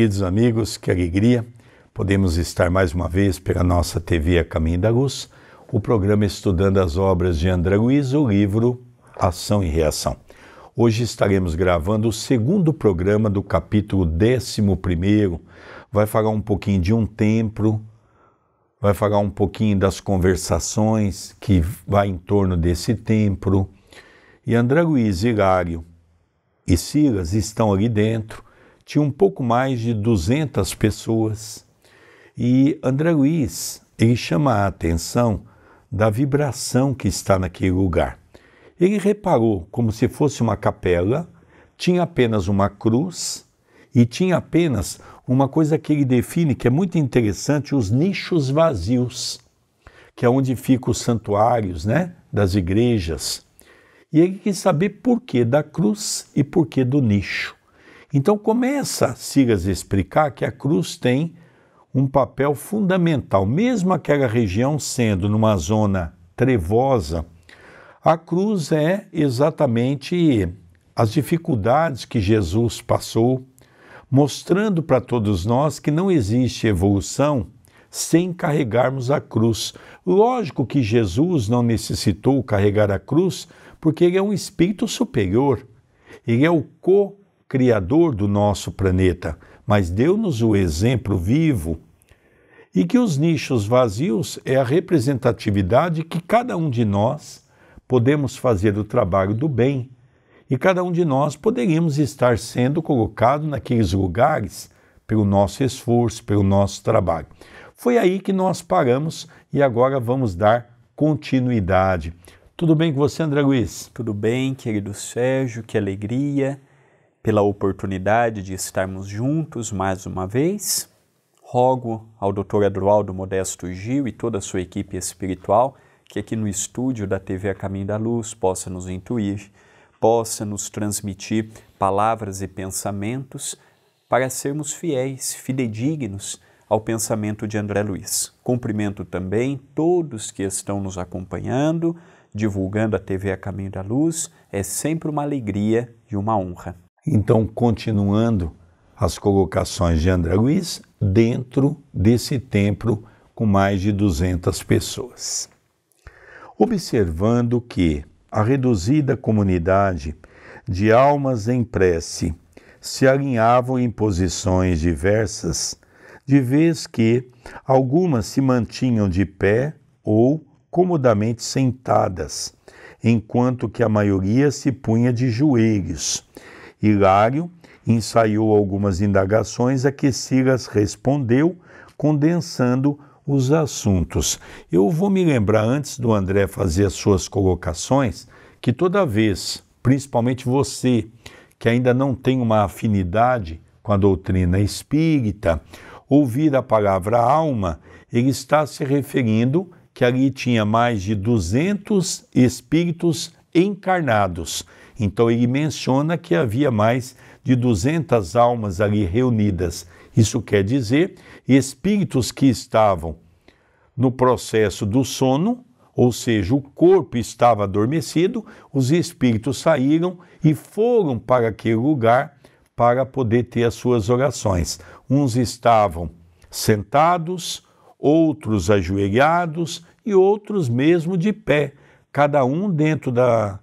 queridos amigos, que alegria podemos estar mais uma vez pela nossa TV A Caminho da Luz, o programa estudando as obras de André Luiz, o livro Ação e Reação. Hoje estaremos gravando o segundo programa do capítulo 11. Vai falar um pouquinho de um templo, vai falar um pouquinho das conversações que vai em torno desse templo. E André Luiz, Hilário e Silas estão ali dentro tinha um pouco mais de 200 pessoas. E André Luiz, ele chama a atenção da vibração que está naquele lugar. Ele reparou como se fosse uma capela, tinha apenas uma cruz e tinha apenas uma coisa que ele define que é muito interessante, os nichos vazios, que é onde ficam os santuários, né, das igrejas. E ele quis saber por que da cruz e por que do nicho. Então começa Sigas a explicar que a cruz tem um papel fundamental, mesmo aquela região sendo numa zona trevosa, a cruz é exatamente as dificuldades que Jesus passou, mostrando para todos nós que não existe evolução sem carregarmos a cruz. Lógico que Jesus não necessitou carregar a cruz, porque ele é um espírito superior. Ele é o co Criador do nosso planeta, mas deu-nos o exemplo vivo e que os nichos vazios é a representatividade que cada um de nós podemos fazer o trabalho do bem e cada um de nós poderíamos estar sendo colocado naqueles lugares pelo nosso esforço, pelo nosso trabalho. Foi aí que nós paramos e agora vamos dar continuidade. Tudo bem com você, André Luiz? Tudo bem, querido Sérgio, que alegria pela oportunidade de estarmos juntos mais uma vez. Rogo ao Dr. Adroaldo Modesto Gil e toda a sua equipe espiritual que aqui no estúdio da TV A Caminho da Luz possa nos intuir, possa nos transmitir palavras e pensamentos para sermos fiéis, fidedignos ao pensamento de André Luiz. Cumprimento também todos que estão nos acompanhando, divulgando a TV A Caminho da Luz. É sempre uma alegria e uma honra. Então, continuando as colocações de André Luiz, dentro desse templo com mais de 200 pessoas. Observando que a reduzida comunidade de almas em prece se alinhavam em posições diversas, de vez que algumas se mantinham de pé ou comodamente sentadas, enquanto que a maioria se punha de joelhos Hilário ensaiou algumas indagações a que Silas respondeu, condensando os assuntos. Eu vou me lembrar, antes do André fazer as suas colocações, que toda vez, principalmente você, que ainda não tem uma afinidade com a doutrina espírita, ouvir a palavra alma, ele está se referindo que ali tinha mais de 200 espíritos encarnados então ele menciona que havia mais de 200 almas ali reunidas. Isso quer dizer espíritos que estavam no processo do sono, ou seja, o corpo estava adormecido, os espíritos saíram e foram para aquele lugar para poder ter as suas orações. Uns estavam sentados, outros ajoelhados e outros mesmo de pé, cada um dentro da,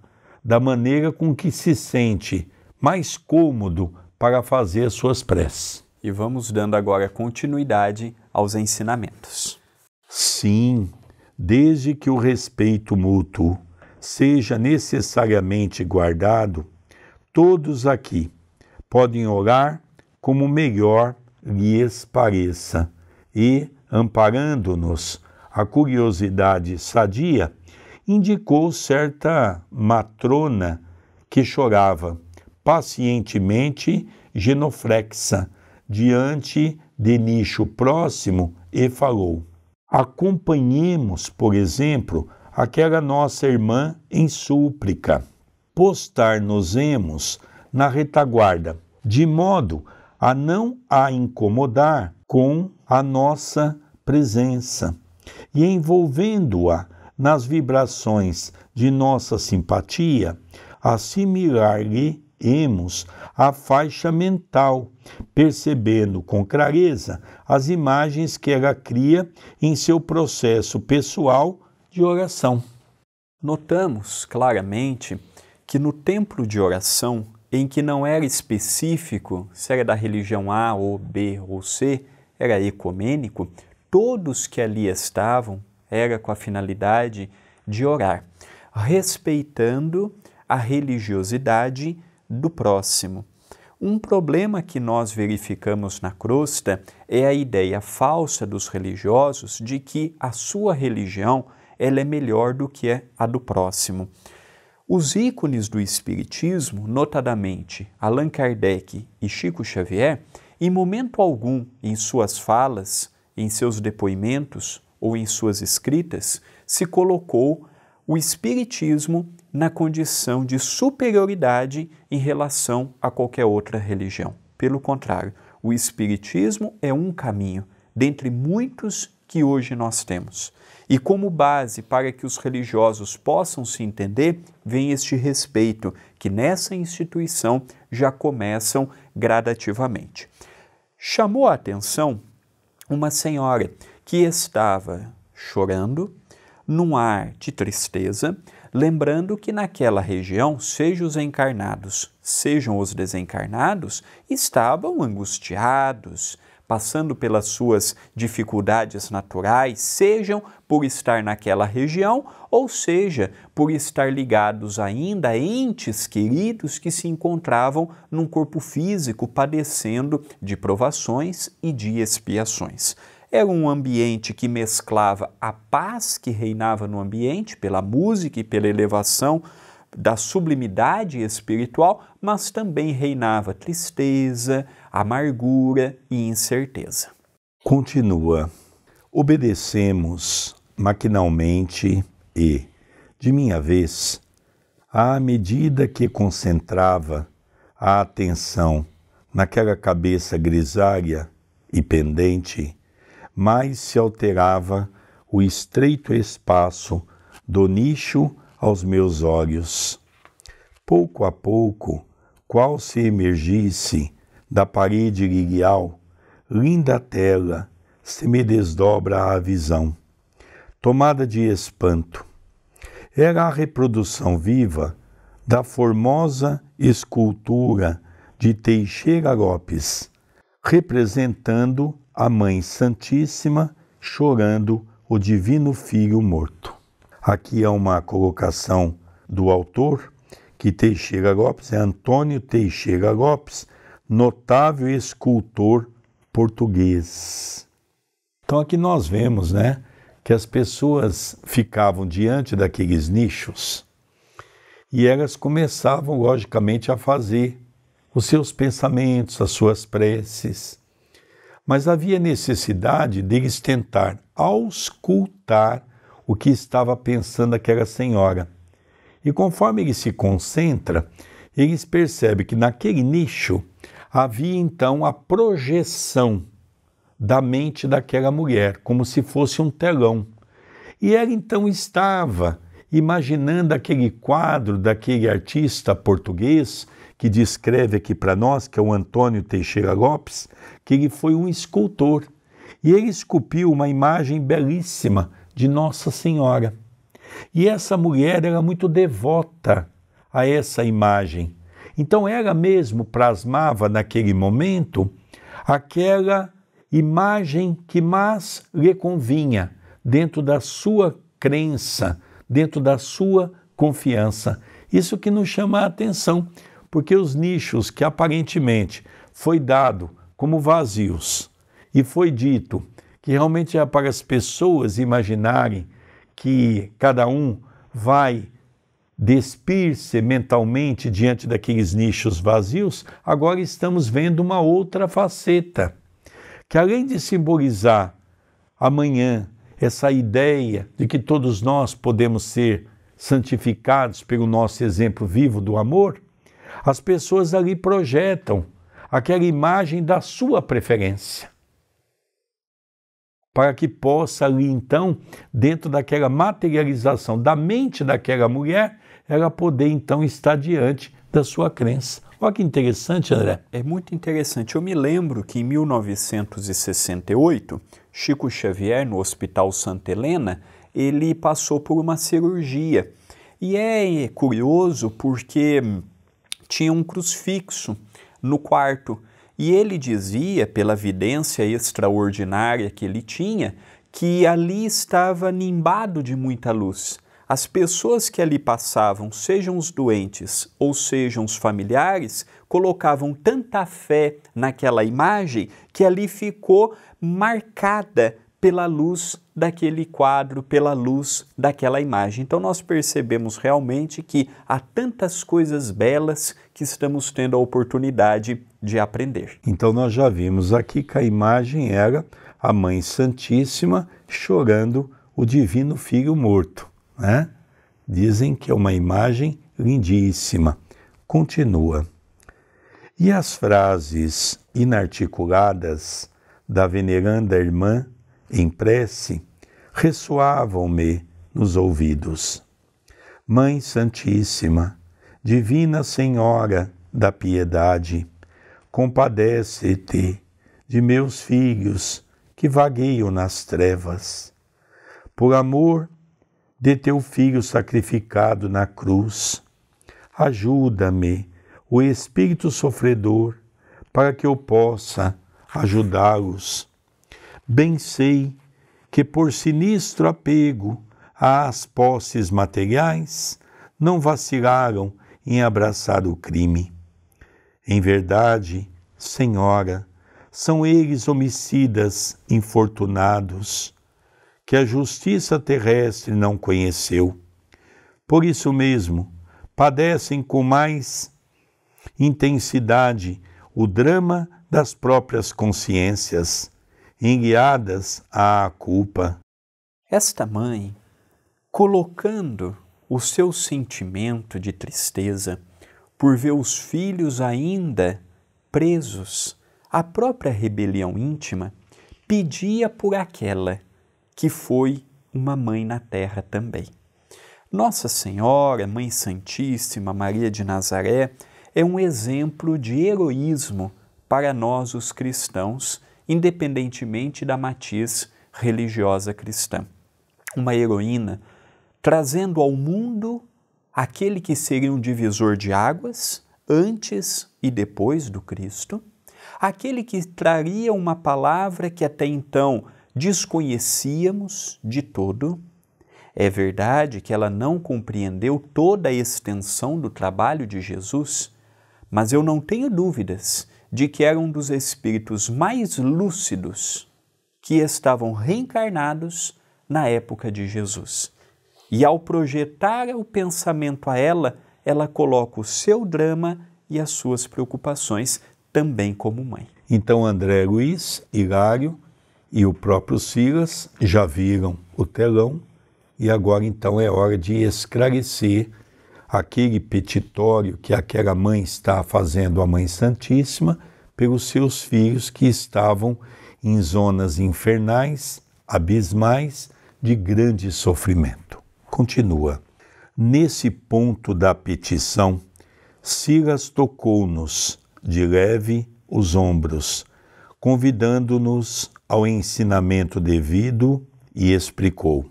da maneira com que se sente mais cômodo para fazer suas preces. E vamos dando agora continuidade aos ensinamentos. Sim, desde que o respeito mútuo seja necessariamente guardado, todos aqui podem orar como melhor lhes pareça e, amparando-nos a curiosidade sadia, indicou certa matrona que chorava pacientemente genoflexa diante de nicho próximo e falou: Acompanhemos, por exemplo, aquela nossa irmã em súplica. Postar-nos-emos na retaguarda, de modo a não a incomodar com a nossa presença, e envolvendo-a nas vibrações de nossa simpatia, assimilar-lhe-emos a faixa mental, percebendo com clareza as imagens que ela cria em seu processo pessoal de oração. Notamos claramente que no templo de oração, em que não era específico se era da religião A ou B ou C, era ecumênico, todos que ali estavam era com a finalidade de orar, respeitando a religiosidade do próximo. Um problema que nós verificamos na crosta é a ideia falsa dos religiosos de que a sua religião ela é melhor do que a do próximo. Os ícones do Espiritismo, notadamente Allan Kardec e Chico Xavier, em momento algum em suas falas, em seus depoimentos, ou em suas escritas, se colocou o Espiritismo na condição de superioridade em relação a qualquer outra religião. Pelo contrário, o Espiritismo é um caminho dentre muitos que hoje nós temos. E como base para que os religiosos possam se entender, vem este respeito que nessa instituição já começam gradativamente. Chamou a atenção uma senhora que estava chorando, num ar de tristeza, lembrando que naquela região, sejam os encarnados, sejam os desencarnados, estavam angustiados, passando pelas suas dificuldades naturais, sejam por estar naquela região, ou seja, por estar ligados ainda a entes queridos que se encontravam num corpo físico padecendo de provações e de expiações. Era um ambiente que mesclava a paz que reinava no ambiente, pela música e pela elevação da sublimidade espiritual, mas também reinava tristeza, amargura e incerteza. Continua. Obedecemos maquinalmente e, de minha vez, à medida que concentrava a atenção naquela cabeça grisalha e pendente, mais se alterava o estreito espaço do nicho aos meus olhos. Pouco a pouco, qual se emergisse da parede lirial, linda tela, se me desdobra a visão. Tomada de espanto. Era a reprodução viva da formosa escultura de Teixeira Lopes, representando a Mãe Santíssima chorando o Divino Filho morto. Aqui é uma colocação do autor, que Teixeira Lopes é Antônio Teixeira Lopes, notável escultor português. Então aqui nós vemos, né, que as pessoas ficavam diante daqueles nichos e elas começavam logicamente a fazer os seus pensamentos, as suas preces, mas havia necessidade deles tentar auscultar o que estava pensando aquela senhora. E conforme ele se concentra, eles percebem que naquele nicho havia então a projeção da mente daquela mulher, como se fosse um telão. E ela então estava imaginando aquele quadro daquele artista português que descreve aqui para nós, que é o Antônio Teixeira Lopes, que ele foi um escultor e ele esculpiu uma imagem belíssima de Nossa Senhora. E essa mulher era muito devota a essa imagem. Então ela mesmo plasmava naquele momento aquela imagem que mais lhe convinha dentro da sua crença, dentro da sua confiança. Isso que nos chama a atenção, porque os nichos que aparentemente foi dado como vazios e foi dito que realmente é para as pessoas imaginarem que cada um vai despir-se mentalmente diante daqueles nichos vazios, agora estamos vendo uma outra faceta, que além de simbolizar amanhã essa ideia de que todos nós podemos ser santificados pelo nosso exemplo vivo do amor, as pessoas ali projetam aquela imagem da sua preferência. Para que possa ali então, dentro daquela materialização da mente daquela mulher, ela poder então estar diante da sua crença. Olha que interessante, André. É muito interessante. Eu me lembro que em 1968, Chico Xavier, no Hospital Santa Helena, ele passou por uma cirurgia. E é curioso porque tinha um crucifixo no quarto e ele dizia, pela vidência extraordinária que ele tinha, que ali estava nimbado de muita luz. As pessoas que ali passavam, sejam os doentes ou sejam os familiares, colocavam tanta fé naquela imagem que ali ficou marcada pela luz daquele quadro, pela luz daquela imagem. Então nós percebemos realmente que há tantas coisas belas que estamos tendo a oportunidade de aprender. Então nós já vimos aqui que a imagem era a Mãe Santíssima chorando o divino filho morto, né? Dizem que é uma imagem lindíssima. Continua. E as frases inarticuladas da veneranda irmã em prece ressoavam-me nos ouvidos. Mãe Santíssima, Divina Senhora da Piedade, compadece-te de meus filhos que vagueiam nas trevas. Por amor de teu filho sacrificado na cruz, ajuda-me, o espírito sofredor, para que eu possa ajudá-los Bem sei que por sinistro apego às posses materiais não vacilaram em abraçar o crime. Em verdade, Senhora, são eles homicidas infortunados, que a justiça terrestre não conheceu. Por isso mesmo, padecem com mais intensidade o drama das próprias consciências enguiadas à culpa. Esta mãe, colocando o seu sentimento de tristeza por ver os filhos ainda presos à própria rebelião íntima, pedia por aquela que foi uma mãe na terra também. Nossa Senhora, Mãe Santíssima, Maria de Nazaré, é um exemplo de heroísmo para nós, os cristãos, independentemente da matiz religiosa cristã. Uma heroína trazendo ao mundo aquele que seria um divisor de águas antes e depois do Cristo, aquele que traria uma palavra que até então desconhecíamos de todo. É verdade que ela não compreendeu toda a extensão do trabalho de Jesus, mas eu não tenho dúvidas de que era um dos espíritos mais lúcidos que estavam reencarnados na época de Jesus. E ao projetar o pensamento a ela, ela coloca o seu drama e as suas preocupações também como mãe. Então André Luiz, Hilário e o próprio Silas já viram o telão e agora então é hora de esclarecer aquele petitório que aquela mãe está fazendo à Mãe Santíssima pelos seus filhos que estavam em zonas infernais, abismais, de grande sofrimento. Continua. Nesse ponto da petição, Silas tocou-nos de leve os ombros, convidando-nos ao ensinamento devido e explicou: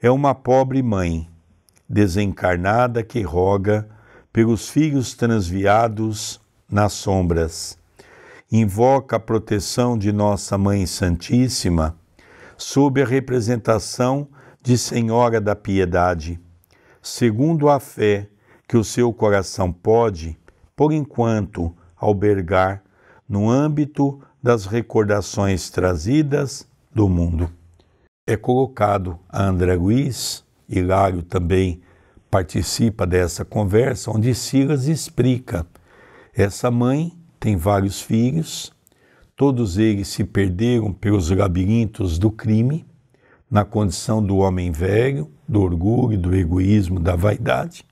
É uma pobre mãe desencarnada que roga pelos filhos transviados nas sombras. Invoca a proteção de Nossa Mãe Santíssima sob a representação de Senhora da Piedade, segundo a fé que o seu coração pode, por enquanto, albergar no âmbito das recordações trazidas do mundo. É colocado a André Luiz Hilário também participa dessa conversa, onde Silas explica: essa mãe tem vários filhos, todos eles se perderam pelos labirintos do crime, na condição do homem velho, do orgulho, do egoísmo, da vaidade,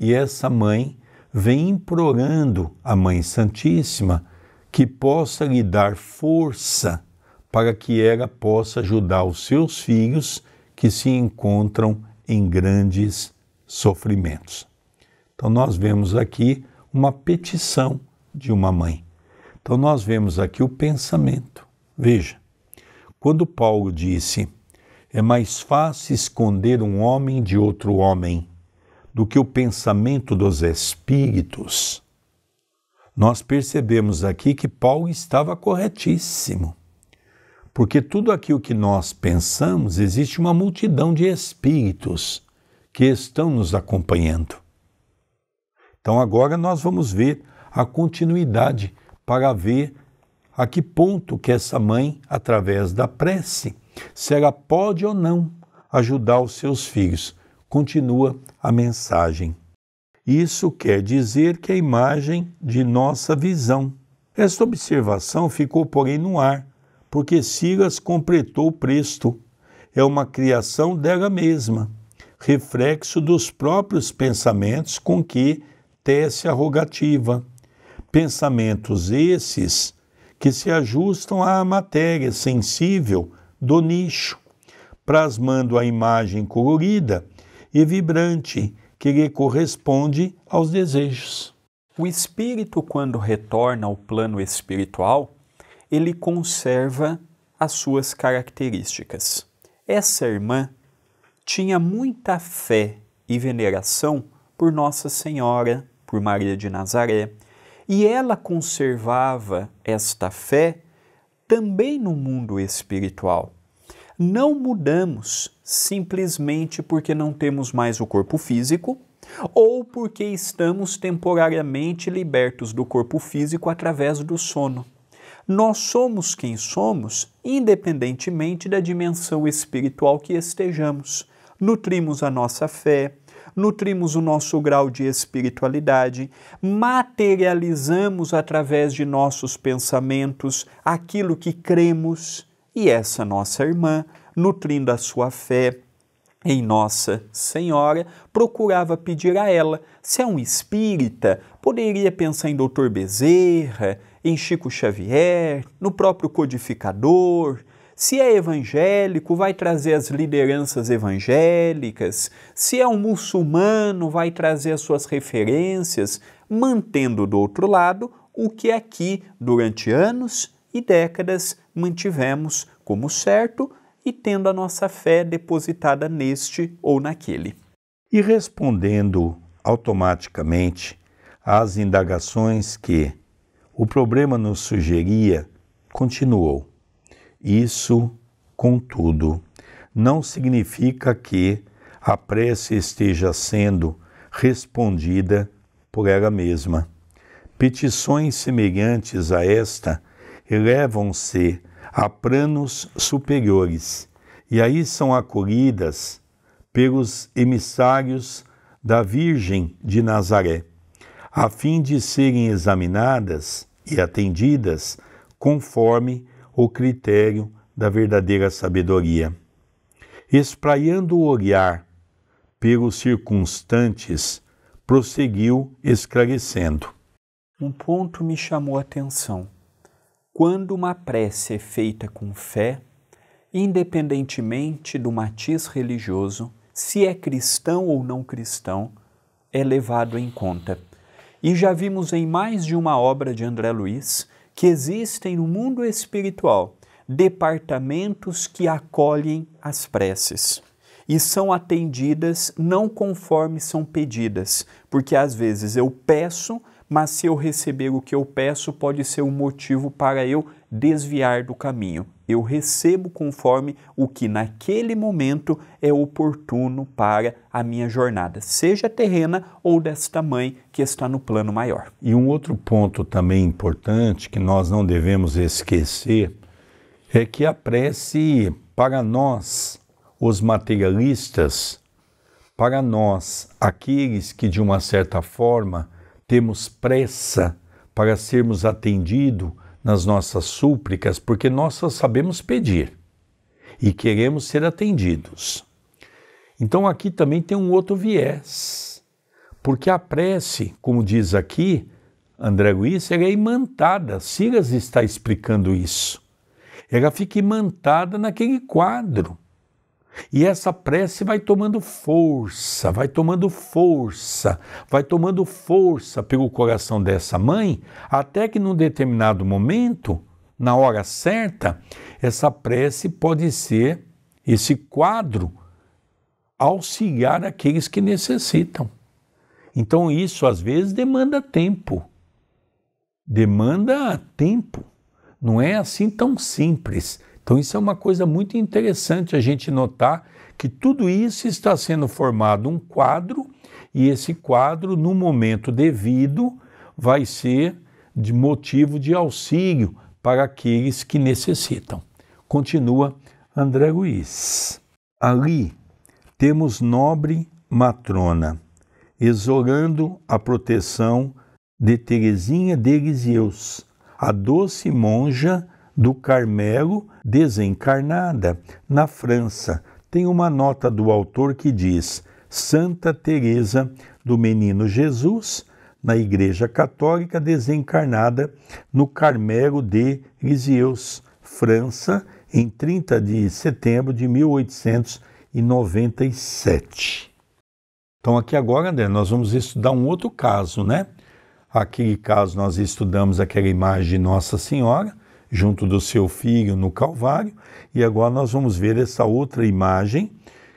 e essa mãe vem implorando a Mãe Santíssima que possa lhe dar força para que ela possa ajudar os seus filhos que se encontram em grandes sofrimentos. Então, nós vemos aqui uma petição de uma mãe. Então, nós vemos aqui o pensamento. Veja, quando Paulo disse: É mais fácil esconder um homem de outro homem do que o pensamento dos espíritos, nós percebemos aqui que Paulo estava corretíssimo. Porque tudo aquilo que nós pensamos, existe uma multidão de espíritos que estão nos acompanhando. Então agora nós vamos ver a continuidade para ver a que ponto que essa mãe, através da prece, se ela pode ou não ajudar os seus filhos. Continua a mensagem. Isso quer dizer que a imagem de nossa visão. Esta observação ficou, porém, no ar porque sigas completou o presto. É uma criação dela mesma, reflexo dos próprios pensamentos com que tece a rogativa. Pensamentos esses que se ajustam à matéria sensível do nicho, plasmando a imagem colorida e vibrante que lhe corresponde aos desejos. O espírito, quando retorna ao plano espiritual, ele conserva as suas características. Essa irmã tinha muita fé e veneração por Nossa Senhora, por Maria de Nazaré, e ela conservava esta fé também no mundo espiritual. Não mudamos simplesmente porque não temos mais o corpo físico ou porque estamos temporariamente libertos do corpo físico através do sono. Nós somos quem somos, independentemente da dimensão espiritual que estejamos. Nutrimos a nossa fé, nutrimos o nosso grau de espiritualidade, materializamos através de nossos pensamentos aquilo que cremos e essa nossa irmã, nutrindo a sua fé, em Nossa Senhora, procurava pedir a ela. Se é um espírita, poderia pensar em Doutor Bezerra, em Chico Xavier, no próprio codificador. Se é evangélico, vai trazer as lideranças evangélicas. Se é um muçulmano, vai trazer as suas referências, mantendo do outro lado o que aqui, durante anos e décadas, mantivemos como certo e tendo a nossa fé depositada neste ou naquele. E respondendo automaticamente às indagações que, o problema nos sugeria, continuou. Isso, contudo, não significa que a prece esteja sendo respondida por ela mesma. Petições semelhantes a esta elevam-se a planos superiores e aí são acolhidas pelos emissários da Virgem de Nazaré a fim de serem examinadas e atendidas conforme o critério da verdadeira sabedoria. Espraiando o olhar pelos circunstantes, prosseguiu esclarecendo. Um ponto me chamou a atenção. Quando uma prece é feita com fé, independentemente do matiz religioso, se é cristão ou não cristão, é levado em conta. E já vimos em mais de uma obra de André Luiz que existem no mundo espiritual departamentos que acolhem as preces e são atendidas não conforme são pedidas, porque às vezes eu peço, mas se eu receber o que eu peço, pode ser um motivo para eu desviar do caminho. Eu recebo conforme o que naquele momento é oportuno para a minha jornada, seja terrena ou desta mãe que está no plano maior. E um outro ponto também importante que nós não devemos esquecer é que a prece para nós, os materialistas, para nós, aqueles que de uma certa forma temos pressa para sermos atendidos nas nossas súplicas, porque nós só sabemos pedir e queremos ser atendidos. Então aqui também tem um outro viés, porque a prece, como diz aqui André Luiz, ela é imantada. Silas está explicando isso. Ela fica imantada naquele quadro e essa prece vai tomando força, vai tomando força, vai tomando força pelo coração dessa mãe, até que num determinado momento, na hora certa, essa prece pode ser esse quadro auxiliar aqueles que necessitam. Então isso às vezes demanda tempo. Demanda tempo. Não é assim tão simples então, isso é uma coisa muito interessante a gente notar que tudo isso está sendo formado um quadro, e esse quadro, no momento devido, vai ser de motivo de auxílio para aqueles que necessitam. Continua André Luiz. Ali temos nobre matrona, exorando a proteção de Terezinha de Lisieux, a doce monja do Carmelo desencarnada na França. Tem uma nota do autor que diz: Santa Teresa do Menino Jesus na Igreja Católica desencarnada no Carmelo de Lisieux, França, em 30 de setembro de 1897. Então aqui agora, André, nós vamos estudar um outro caso, né? Aquele caso nós estudamos aquela imagem de Nossa Senhora, junto do seu filho no Calvário. E agora nós vamos ver essa outra imagem,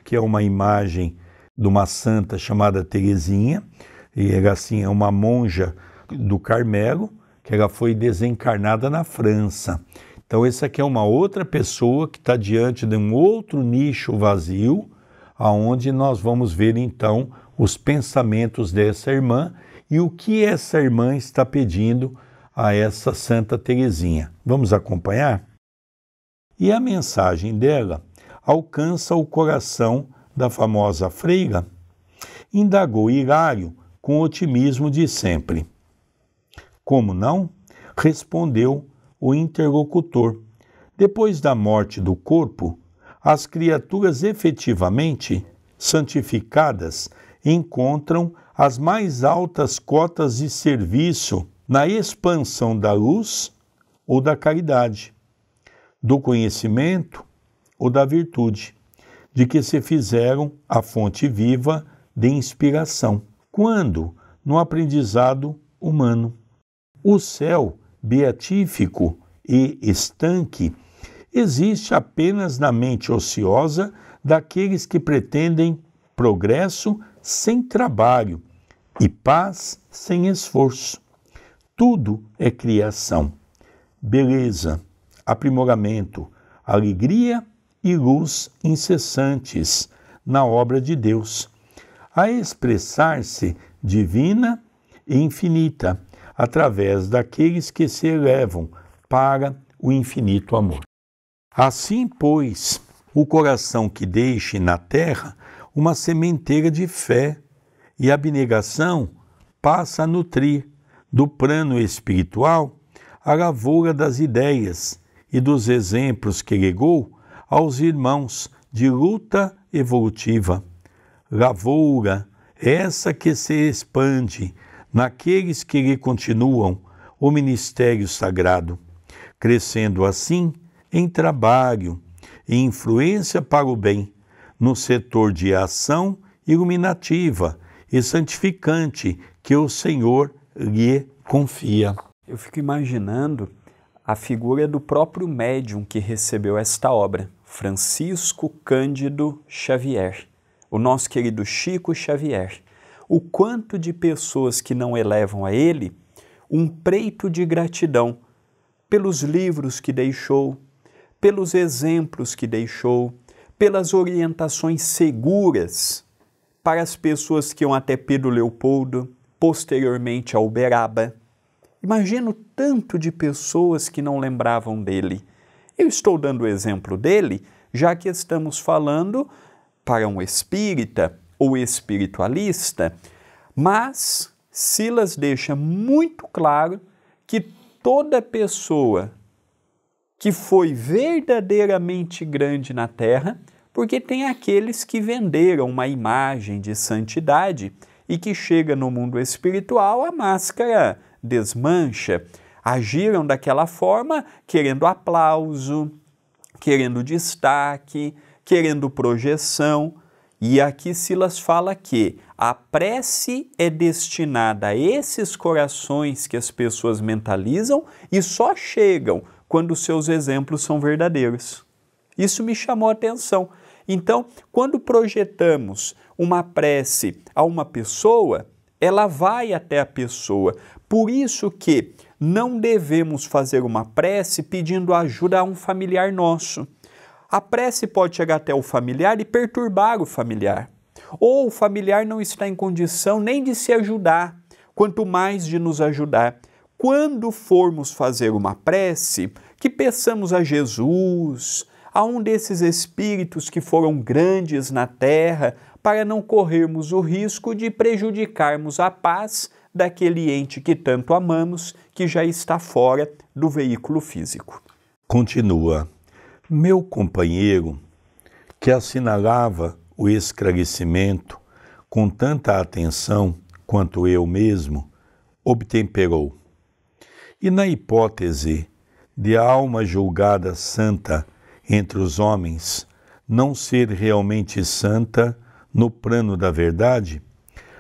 que é uma imagem de uma santa chamada Teresinha, e ela assim, é uma monja do Carmelo, que ela foi desencarnada na França. Então, essa aqui é uma outra pessoa que está diante de um outro nicho vazio, aonde nós vamos ver então os pensamentos dessa irmã e o que essa irmã está pedindo a essa Santa Teresinha. Vamos acompanhar? E a mensagem dela alcança o coração da famosa freira? Indagou Hilário com o otimismo de sempre. Como não? Respondeu o interlocutor. Depois da morte do corpo, as criaturas efetivamente santificadas encontram as mais altas cotas de serviço na expansão da luz ou da caridade, do conhecimento ou da virtude, de que se fizeram a fonte viva de inspiração. Quando? No aprendizado humano. O céu beatífico e estanque existe apenas na mente ociosa daqueles que pretendem progresso sem trabalho e paz sem esforço. Tudo é criação. Beleza, aprimoramento, alegria e luz incessantes na obra de Deus, a expressar-se divina e infinita através daqueles que se elevam para o infinito amor. Assim, pois, o coração que deixe na terra uma sementeira de fé e abnegação passa a nutrir do plano espiritual a lavoura das ideias e dos exemplos que legou aos irmãos de luta evolutiva. Lavoura essa que se expande naqueles que lhe continuam o ministério sagrado, crescendo assim em trabalho e influência para o bem, no setor de ação iluminativa e santificante que o Senhor lhe confia. Eu fico imaginando a figura do próprio médium que recebeu esta obra, Francisco Cândido Xavier, o nosso querido Chico Xavier. O quanto de pessoas que não elevam a ele um preito de gratidão pelos livros que deixou, pelos exemplos que deixou, pelas orientações seguras para as pessoas que iam até Pedro Leopoldo, posteriormente a Uberaba. Imagino tanto de pessoas que não lembravam dele. Eu estou dando o exemplo dele, já que estamos falando para um espírita ou espiritualista, mas Silas deixa muito claro que toda pessoa que foi verdadeiramente grande na terra, porque tem aqueles que venderam uma imagem de santidade e que chega no mundo espiritual, a máscara desmancha. Agiram daquela forma querendo aplauso, querendo destaque, querendo projeção. E aqui Silas fala que a prece é destinada a esses corações que as pessoas mentalizam e só chegam quando seus exemplos são verdadeiros. Isso me chamou a atenção. Então, quando projetamos uma prece a uma pessoa, ela vai até a pessoa. Por isso que não devemos fazer uma prece pedindo ajuda a um familiar nosso. A prece pode chegar até o familiar e perturbar o familiar. Ou o familiar não está em condição nem de se ajudar, quanto mais de nos ajudar. Quando formos fazer uma prece, que peçamos a Jesus, a um desses espíritos que foram grandes na terra, para não corrermos o risco de prejudicarmos a paz daquele ente que tanto amamos, que já está fora do veículo físico. Continua. Meu companheiro, que assinalava o esclarecimento com tanta atenção quanto eu mesmo, obtemperou. E na hipótese de a alma julgada santa entre os homens não ser realmente santa, no plano da verdade,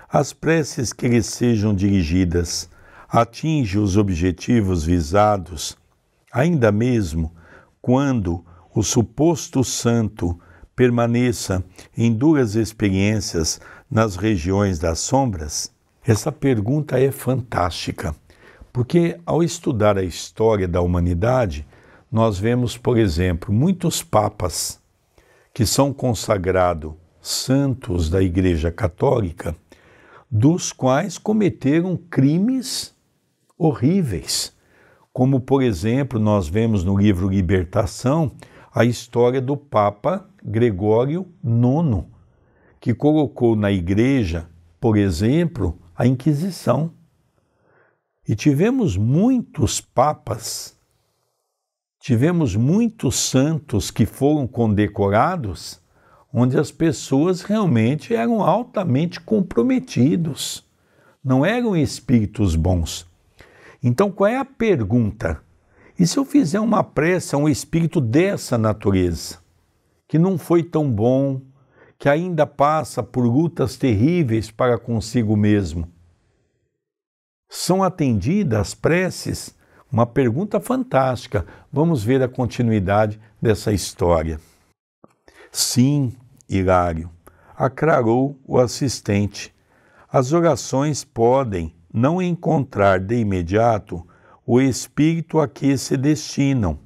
as preces que lhe sejam dirigidas atinge os objetivos visados, ainda mesmo quando o suposto santo permaneça em duras experiências nas regiões das sombras? Essa pergunta é fantástica, porque ao estudar a história da humanidade, nós vemos, por exemplo, muitos papas que são consagrados santos da Igreja Católica, dos quais cometeram crimes horríveis. Como, por exemplo, nós vemos no livro Libertação a história do Papa Gregório IX, que colocou na Igreja, por exemplo, a Inquisição. E tivemos muitos papas, tivemos muitos santos que foram condecorados onde as pessoas realmente eram altamente comprometidos, não eram espíritos bons. Então, qual é a pergunta? E se eu fizer uma prece a um espírito dessa natureza, que não foi tão bom, que ainda passa por lutas terríveis para consigo mesmo? São atendidas preces? Uma pergunta fantástica. Vamos ver a continuidade dessa história. Sim, Hilário, aclarou o assistente. As orações podem não encontrar de imediato o espírito a que se destinam,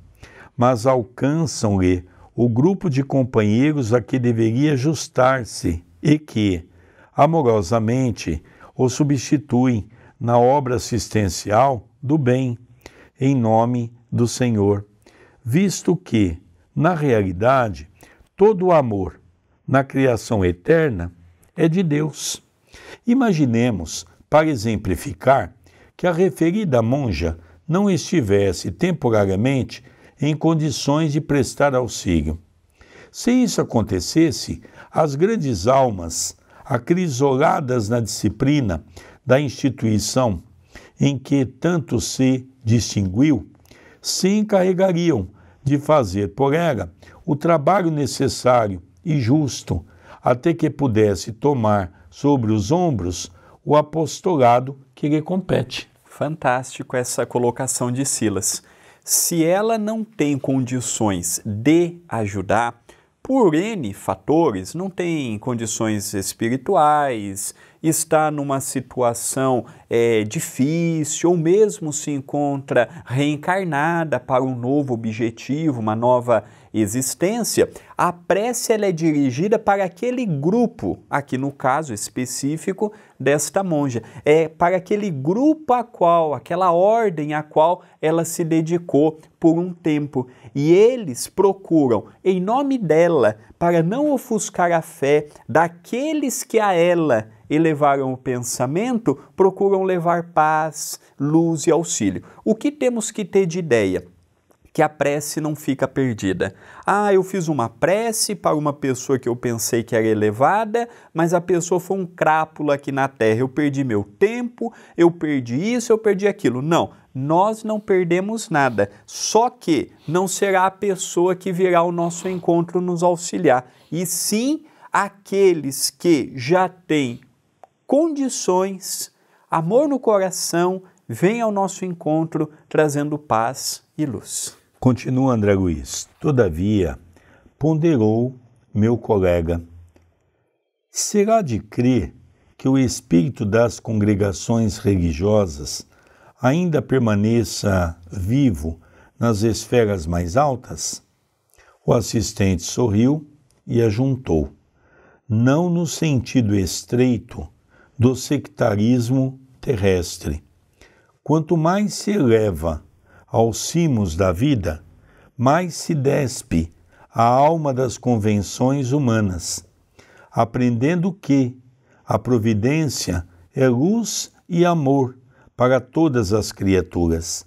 mas alcançam-lhe o grupo de companheiros a que deveria ajustar-se e que, amorosamente, o substituem na obra assistencial do bem, em nome do Senhor, visto que, na realidade, todo o amor na criação eterna é de Deus. Imaginemos, para exemplificar, que a referida monja não estivesse temporariamente em condições de prestar auxílio. Se isso acontecesse, as grandes almas, acrisoladas na disciplina da instituição em que tanto se distinguiu, se encarregariam de fazer por ela o trabalho necessário e justo, até que pudesse tomar sobre os ombros o apostolado que lhe compete. Fantástico essa colocação de Silas. Se ela não tem condições de ajudar, por N fatores, não tem condições espirituais, está numa situação é, difícil ou mesmo se encontra reencarnada para um novo objetivo, uma nova existência, a prece ela é dirigida para aquele grupo, aqui no caso específico desta monja, é para aquele grupo a qual, aquela ordem a qual ela se dedicou por um tempo. E eles procuram, em nome dela, para não ofuscar a fé daqueles que a ela elevaram o pensamento, procuram levar paz, luz e auxílio. O que temos que ter de ideia? que a prece não fica perdida. Ah, eu fiz uma prece para uma pessoa que eu pensei que era elevada, mas a pessoa foi um crápula aqui na terra. Eu perdi meu tempo, eu perdi isso, eu perdi aquilo. Não, nós não perdemos nada. Só que não será a pessoa que virá ao nosso encontro nos auxiliar, e sim aqueles que já têm condições, amor no coração, vem ao nosso encontro trazendo paz e luz. Continua André Luiz. Todavia, ponderou meu colega, será de crer que o espírito das congregações religiosas ainda permaneça vivo nas esferas mais altas? O assistente sorriu e ajuntou. Não no sentido estreito do sectarismo terrestre. Quanto mais se eleva aos cimos da vida, mais se despe a alma das convenções humanas, aprendendo que a providência é luz e amor para todas as criaturas.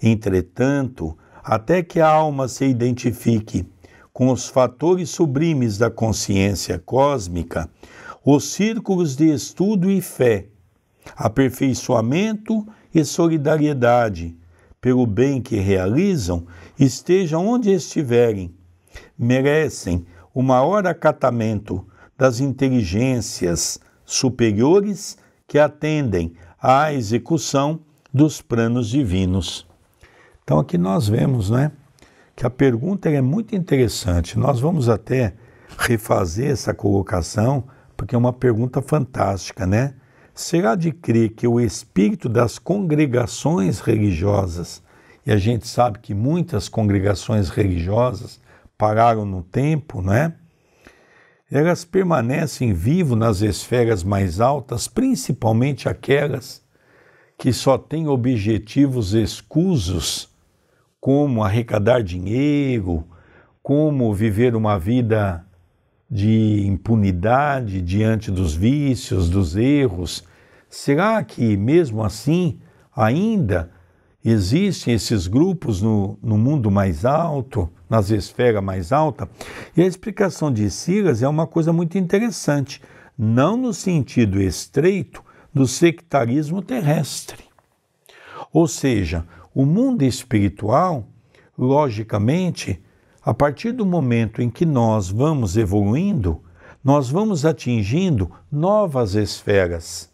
Entretanto, até que a alma se identifique com os fatores sublimes da consciência cósmica, os círculos de estudo e fé, aperfeiçoamento e solidariedade pelo bem que realizam, estejam onde estiverem, merecem o maior acatamento das inteligências superiores que atendem à execução dos planos divinos. Então aqui nós vemos, né, que a pergunta é muito interessante. Nós vamos até refazer essa colocação porque é uma pergunta fantástica, né? será de crer que o espírito das congregações religiosas, e a gente sabe que muitas congregações religiosas pararam no tempo, não é? Elas permanecem vivo nas esferas mais altas, principalmente aquelas que só têm objetivos escusos, como arrecadar dinheiro, como viver uma vida de impunidade diante dos vícios, dos erros? Será que, mesmo assim, ainda existem esses grupos no, no mundo mais alto, nas esferas mais altas? E a explicação de Silas é uma coisa muito interessante, não no sentido estreito do sectarismo terrestre. Ou seja, o mundo espiritual, logicamente, a partir do momento em que nós vamos evoluindo, nós vamos atingindo novas esferas.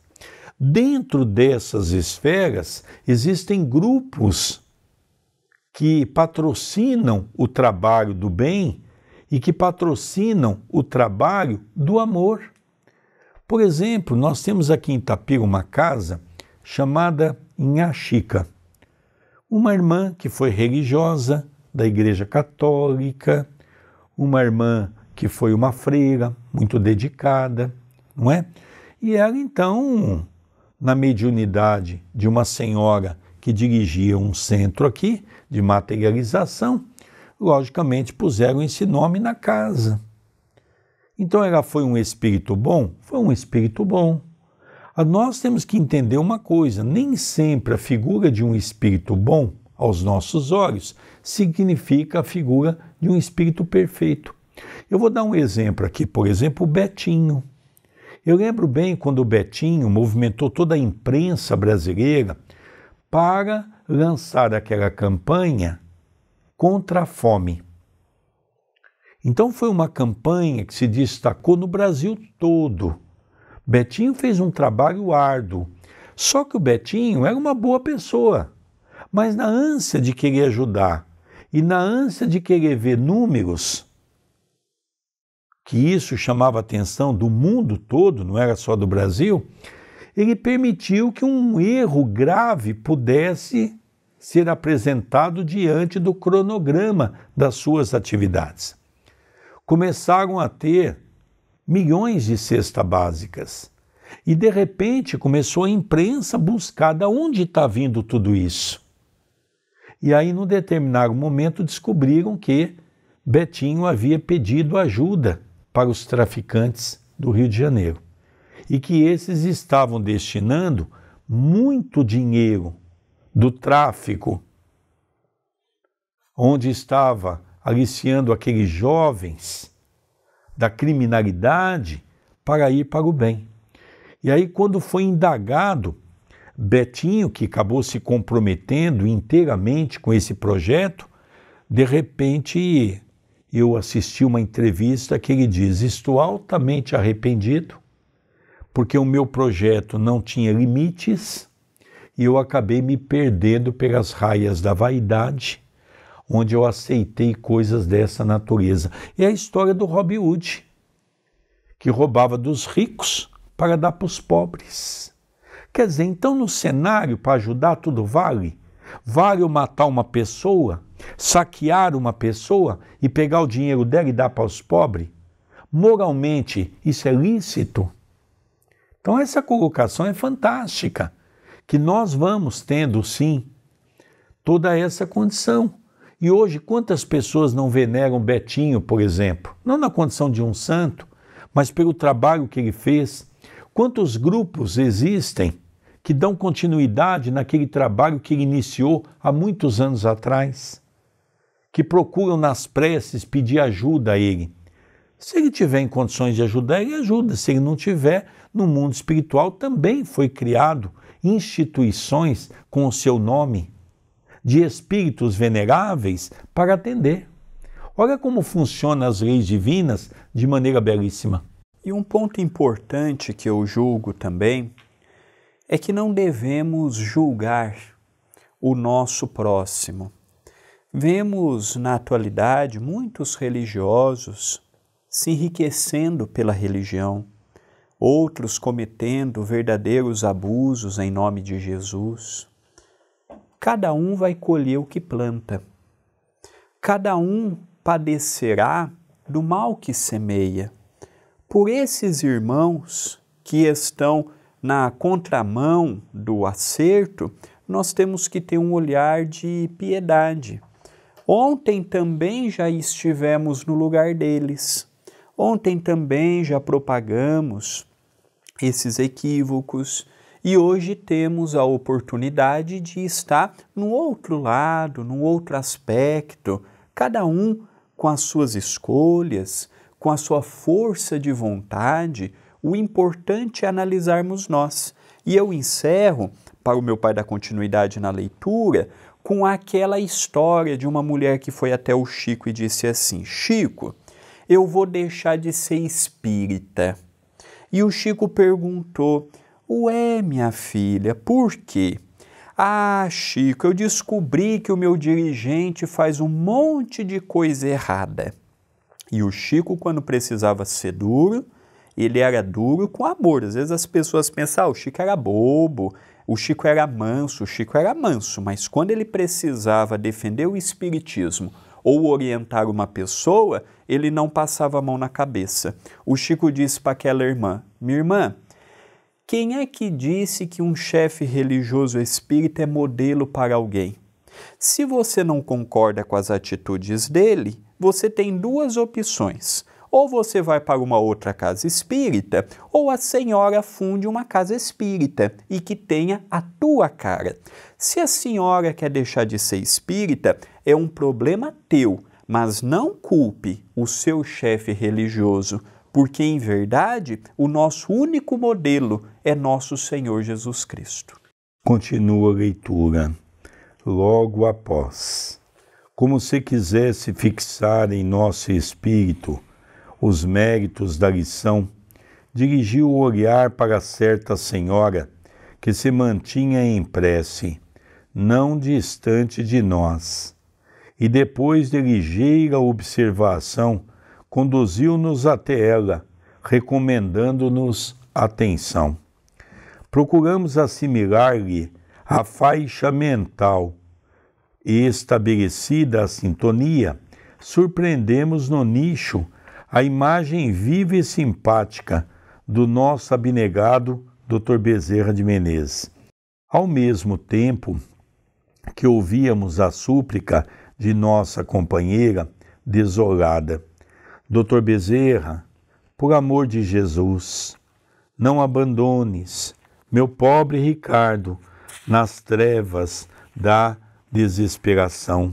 Dentro dessas esferas existem grupos que patrocinam o trabalho do bem e que patrocinam o trabalho do amor. Por exemplo, nós temos aqui em Tapira uma casa chamada Inhaxica. Uma irmã que foi religiosa, da Igreja Católica, uma irmã que foi uma freira, muito dedicada, não é? E ela então, na mediunidade de uma senhora que dirigia um centro aqui de materialização, logicamente puseram esse nome na casa. Então ela foi um espírito bom? Foi um espírito bom. Ah, nós temos que entender uma coisa: nem sempre a figura de um espírito bom, aos nossos olhos, significa a figura de um espírito perfeito. Eu vou dar um exemplo aqui, por exemplo, o Betinho. Eu lembro bem quando o Betinho movimentou toda a imprensa brasileira para lançar aquela campanha contra a fome. Então foi uma campanha que se destacou no Brasil todo. Betinho fez um trabalho árduo. Só que o Betinho era uma boa pessoa, mas na ânsia de querer ajudar e na ânsia de querer ver números, que isso chamava a atenção do mundo todo, não era só do Brasil, ele permitiu que um erro grave pudesse ser apresentado diante do cronograma das suas atividades. Começaram a ter milhões de cestas básicas. E de repente começou a imprensa buscar de onde está vindo tudo isso. E aí, num determinado momento, descobriram que Betinho havia pedido ajuda para os traficantes do Rio de Janeiro e que esses estavam destinando muito dinheiro do tráfico, onde estava aliciando aqueles jovens da criminalidade para ir para o bem. E aí, quando foi indagado Betinho, que acabou se comprometendo inteiramente com esse projeto, de repente eu assisti uma entrevista que ele diz: Estou altamente arrependido, porque o meu projeto não tinha limites e eu acabei me perdendo pelas raias da vaidade, onde eu aceitei coisas dessa natureza. É a história do Robin Hood, que roubava dos ricos para dar para os pobres. Quer dizer, então no cenário, para ajudar, tudo vale? Vale eu matar uma pessoa, saquear uma pessoa e pegar o dinheiro dela e dar para os pobres? Moralmente, isso é lícito? Então, essa colocação é fantástica, que nós vamos tendo, sim, toda essa condição. E hoje, quantas pessoas não veneram Betinho, por exemplo? Não na condição de um santo, mas pelo trabalho que ele fez. Quantos grupos existem que dão continuidade naquele trabalho que ele iniciou há muitos anos atrás, que procuram nas preces pedir ajuda a ele. Se ele tiver em condições de ajudar, ele ajuda. Se ele não tiver, no mundo espiritual também foi criado instituições com o seu nome de espíritos veneráveis para atender. Olha como funcionam as leis divinas de maneira belíssima. E um ponto importante que eu julgo também é que não devemos julgar o nosso próximo. Vemos na atualidade muitos religiosos se enriquecendo pela religião, outros cometendo verdadeiros abusos em nome de Jesus. Cada um vai colher o que planta. Cada um padecerá do mal que semeia. Por esses irmãos que estão na contramão do acerto, nós temos que ter um olhar de piedade. Ontem também já estivemos no lugar deles. Ontem também já propagamos esses equívocos e hoje temos a oportunidade de estar no outro lado, no outro aspecto, cada um com as suas escolhas, com a sua força de vontade, o importante é analisarmos nós. E eu encerro, para o meu pai dar continuidade na leitura, com aquela história de uma mulher que foi até o Chico e disse assim: Chico, eu vou deixar de ser espírita. E o Chico perguntou: Ué, minha filha, por quê? Ah, Chico, eu descobri que o meu dirigente faz um monte de coisa errada. E o Chico, quando precisava ser duro, ele era duro com amor. Às vezes as pessoas pensam, ah, o Chico era bobo, o Chico era manso, o Chico era manso, mas quando ele precisava defender o espiritismo ou orientar uma pessoa, ele não passava a mão na cabeça. O Chico disse para aquela irmã: Minha irmã, quem é que disse que um chefe religioso espírita é modelo para alguém? Se você não concorda com as atitudes dele, você tem duas opções ou você vai para uma outra casa espírita, ou a senhora funde uma casa espírita e que tenha a tua cara. Se a senhora quer deixar de ser espírita, é um problema teu, mas não culpe o seu chefe religioso, porque em verdade o nosso único modelo é nosso Senhor Jesus Cristo. Continua a leitura. Logo após, como se quisesse fixar em nosso espírito os méritos da lição, dirigiu o olhar para certa senhora que se mantinha em prece, não distante de nós, e depois de ligeira observação, conduziu-nos até ela, recomendando-nos atenção. Procuramos assimilar-lhe a faixa mental e, estabelecida a sintonia, surpreendemos no nicho a imagem viva e simpática do nosso abnegado Dr. Bezerra de Menezes. Ao mesmo tempo que ouvíamos a súplica de nossa companheira desolada, Dr. Bezerra, por amor de Jesus, não abandones meu pobre Ricardo nas trevas da desesperação.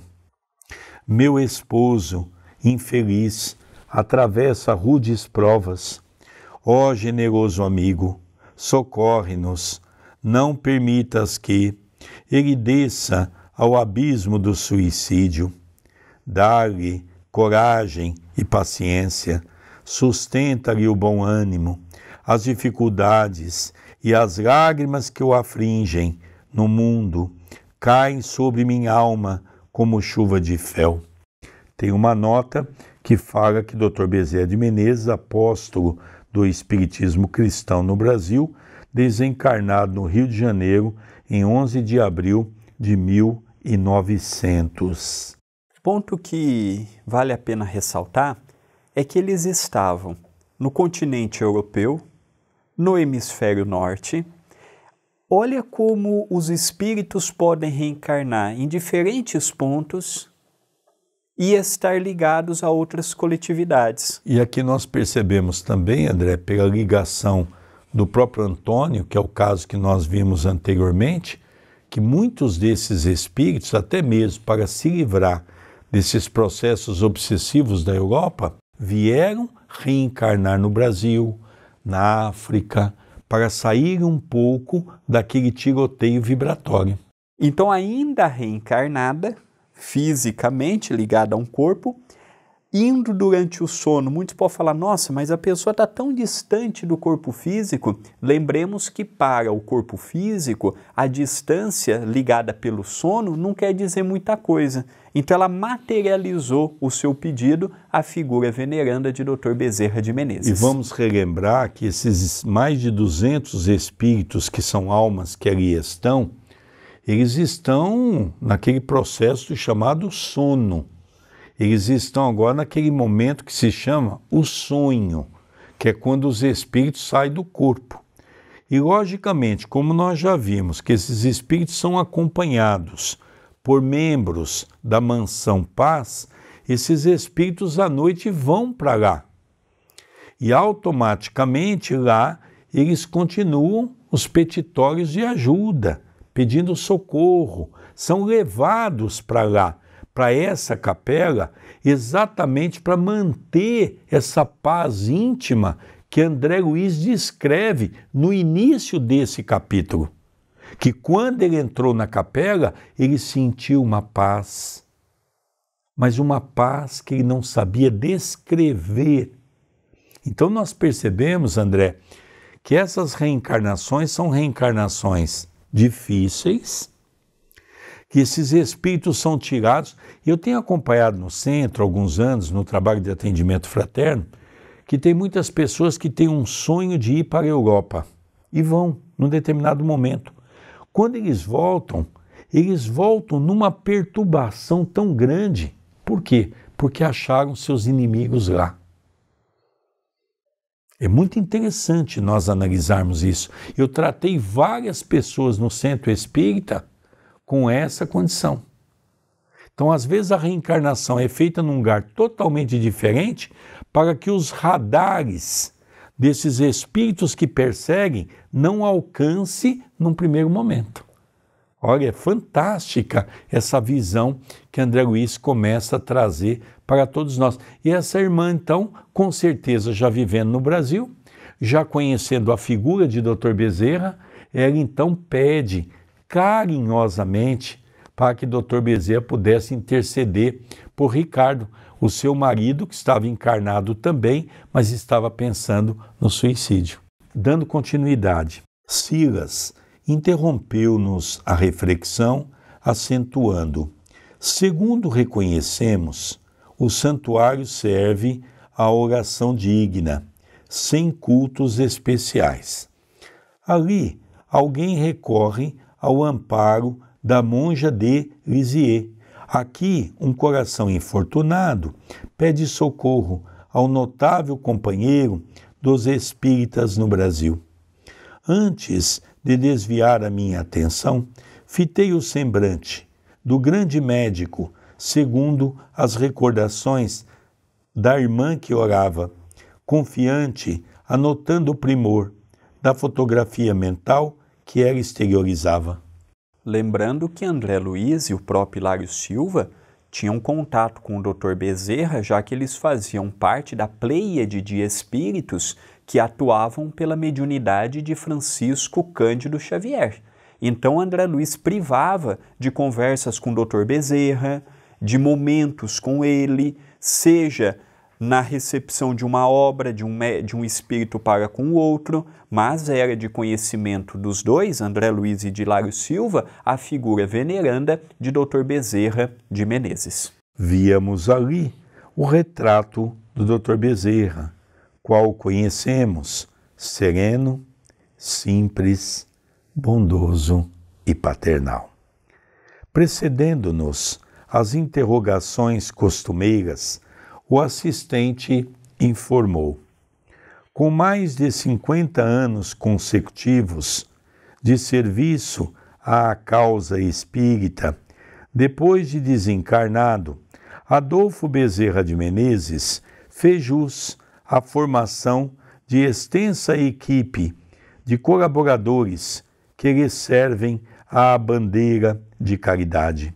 Meu esposo infeliz atravessa rudes provas. Ó generoso amigo, socorre-nos, não permitas que ele desça ao abismo do suicídio. Dá-lhe coragem e paciência, sustenta-lhe o bom ânimo, as dificuldades e as lágrimas que o afringem no mundo caem sobre minha alma como chuva de fel. Tem uma nota que fala que Dr. Bezerra de Menezes, apóstolo do Espiritismo cristão no Brasil, desencarnado no Rio de Janeiro em 11 de abril de 1900. Ponto que vale a pena ressaltar é que eles estavam no continente europeu, no hemisfério norte. Olha como os espíritos podem reencarnar em diferentes pontos e estar ligados a outras coletividades. E aqui nós percebemos também, André, pela ligação do próprio Antônio, que é o caso que nós vimos anteriormente, que muitos desses espíritos, até mesmo para se livrar desses processos obsessivos da Europa, vieram reencarnar no Brasil, na África, para sair um pouco daquele tiroteio vibratório. Então, ainda reencarnada, fisicamente ligada a um corpo, indo durante o sono. Muitos podem falar, nossa, mas a pessoa está tão distante do corpo físico. Lembremos que para o corpo físico, a distância ligada pelo sono não quer dizer muita coisa. Então ela materializou o seu pedido à figura veneranda de Dr. Bezerra de Menezes. E vamos relembrar que esses mais de 200 espíritos que são almas que ali estão, eles estão naquele processo chamado sono. Eles estão agora naquele momento que se chama o sonho, que é quando os espíritos saem do corpo. E, logicamente, como nós já vimos que esses espíritos são acompanhados por membros da mansão paz, esses espíritos à noite vão para lá. E automaticamente lá eles continuam os petitórios de ajuda pedindo socorro, são levados para lá, para essa capela, exatamente para manter essa paz íntima que André Luiz descreve no início desse capítulo. Que quando ele entrou na capela, ele sentiu uma paz, mas uma paz que ele não sabia descrever. Então nós percebemos, André, que essas reencarnações são reencarnações difíceis, que esses espíritos são tirados. Eu tenho acompanhado no centro, alguns anos, no trabalho de atendimento fraterno, que tem muitas pessoas que têm um sonho de ir para a Europa e vão num determinado momento. Quando eles voltam, eles voltam numa perturbação tão grande. Por quê? Porque acharam seus inimigos lá. É muito interessante nós analisarmos isso. Eu tratei várias pessoas no centro espírita com essa condição. Então, às vezes, a reencarnação é feita num lugar totalmente diferente para que os radares desses espíritos que perseguem não alcance num primeiro momento. Olha, é fantástica essa visão que André Luiz começa a trazer para todos nós. E essa irmã, então, com certeza já vivendo no Brasil, já conhecendo a figura de Dr. Bezerra, ela então pede carinhosamente para que Dr. Bezerra pudesse interceder por Ricardo, o seu marido, que estava encarnado também, mas estava pensando no suicídio. Dando continuidade, Silas interrompeu-nos a reflexão, acentuando: segundo reconhecemos, o santuário serve à oração digna, sem cultos especiais. Ali, alguém recorre ao amparo da monja de Lisieux. Aqui, um coração infortunado pede socorro ao notável companheiro dos espíritas no Brasil. Antes de desviar a minha atenção, fitei o semblante do grande médico segundo as recordações da irmã que orava, confiante, anotando o primor da fotografia mental que ela exteriorizava. Lembrando que André Luiz e o próprio Hilário Silva tinham contato com o Dr. Bezerra, já que eles faziam parte da pleiade de espíritos que atuavam pela mediunidade de Francisco Cândido Xavier. Então André Luiz privava de conversas com o Dr. Bezerra, de momentos com Ele, seja na recepção de uma obra, de um, de um espírito para com o outro, mas era de conhecimento dos dois, André Luiz e Dilário Silva, a figura veneranda de Dr. Bezerra de Menezes. Víamos ali o retrato do Dr. Bezerra, qual conhecemos sereno, simples, bondoso e paternal. Precedendo-nos as interrogações costumeiras, o assistente informou. Com mais de 50 anos consecutivos de serviço à causa espírita, depois de desencarnado, Adolfo Bezerra de Menezes fez jus à formação de extensa equipe de colaboradores que lhe servem à bandeira de caridade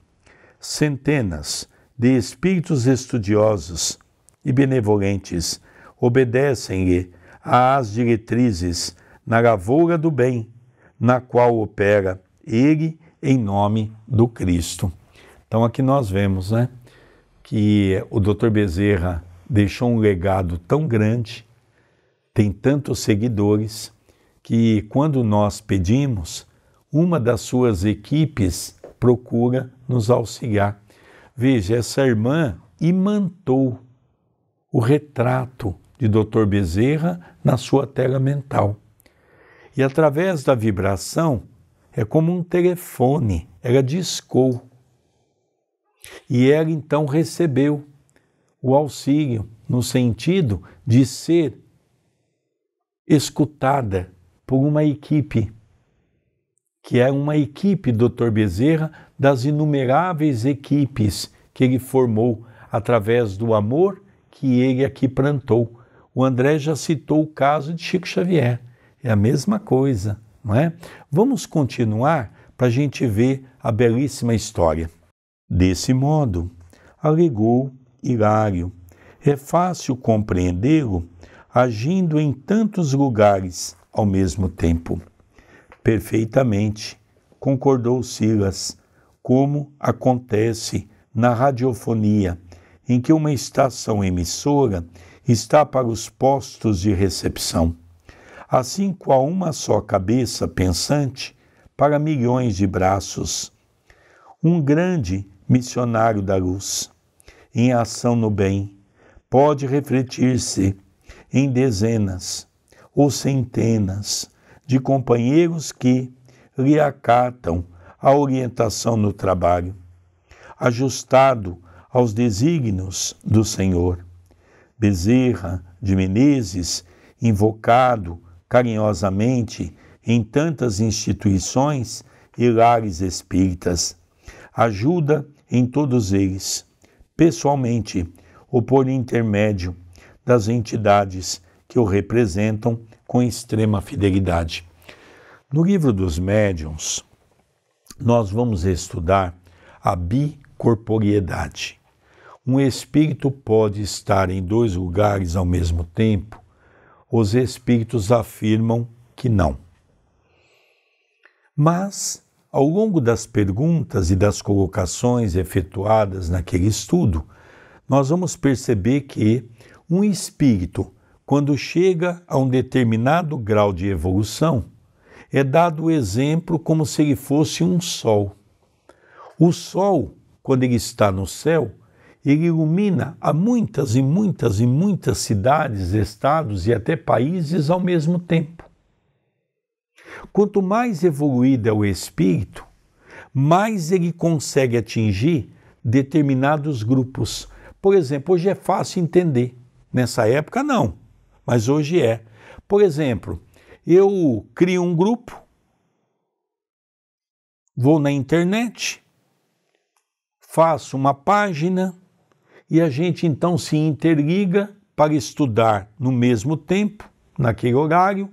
centenas de espíritos estudiosos e benevolentes obedecem-lhe às diretrizes na lavoura do bem, na qual opera ele em nome do Cristo. Então aqui nós vemos, né, que o Dr. Bezerra deixou um legado tão grande, tem tantos seguidores, que quando nós pedimos, uma das suas equipes procura nos auxiliar. Veja, essa irmã imantou o retrato de Dr. Bezerra na sua tela mental. E através da vibração, é como um telefone, ela discou. E ela então recebeu o auxílio no sentido de ser escutada por uma equipe que é uma equipe Dr. Bezerra, das inumeráveis equipes que ele formou através do amor que ele aqui plantou. O André já citou o caso de Chico Xavier. É a mesma coisa, não é? Vamos continuar para a gente ver a belíssima história. Desse modo, alegou Hilário, é fácil compreendê-lo agindo em tantos lugares ao mesmo tempo. Perfeitamente, concordou Silas, como acontece na radiofonia, em que uma estação emissora está para os postos de recepção. Assim qual uma só cabeça pensante para milhões de braços. Um grande missionário da luz, em ação no bem, pode refletir-se em dezenas ou centenas de companheiros que lhe acatam a orientação no trabalho, ajustado aos desígnios do Senhor. Bezerra de Menezes, invocado carinhosamente em tantas instituições e lares espíritas, ajuda em todos eles, pessoalmente ou por intermédio das entidades que o representam com extrema fidelidade. No livro dos médiuns, nós vamos estudar a bicorporiedade. Um espírito pode estar em dois lugares ao mesmo tempo? Os espíritos afirmam que não. Mas, ao longo das perguntas e das colocações efetuadas naquele estudo, nós vamos perceber que um espírito quando chega a um determinado grau de evolução, é dado o exemplo como se ele fosse um sol. O sol, quando ele está no céu, ele ilumina a muitas e muitas e muitas cidades, estados e até países ao mesmo tempo. Quanto mais evoluído é o espírito, mais ele consegue atingir determinados grupos. Por exemplo, hoje é fácil entender. Nessa época, não mas hoje é. Por exemplo, eu crio um grupo, vou na internet, faço uma página e a gente então se interliga para estudar no mesmo tempo, naquele horário,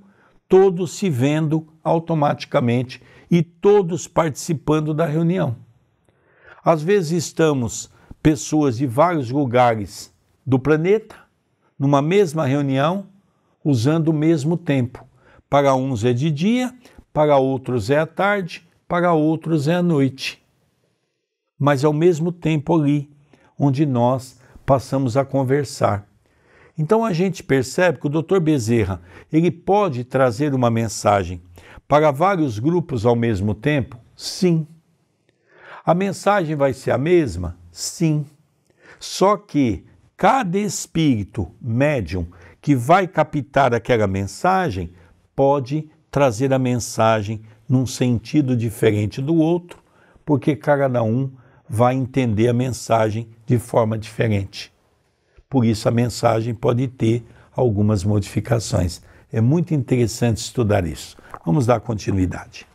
todos se vendo automaticamente e todos participando da reunião. Às vezes estamos pessoas de vários lugares do planeta numa mesma reunião, usando o mesmo tempo. Para uns é de dia, para outros é à tarde, para outros é à noite. Mas ao é mesmo tempo ali, onde nós passamos a conversar. Então a gente percebe que o Dr. Bezerra, ele pode trazer uma mensagem para vários grupos ao mesmo tempo? Sim. A mensagem vai ser a mesma? Sim. Só que Cada espírito médium que vai captar aquela mensagem pode trazer a mensagem num sentido diferente do outro, porque cada um vai entender a mensagem de forma diferente. Por isso, a mensagem pode ter algumas modificações. É muito interessante estudar isso. Vamos dar continuidade.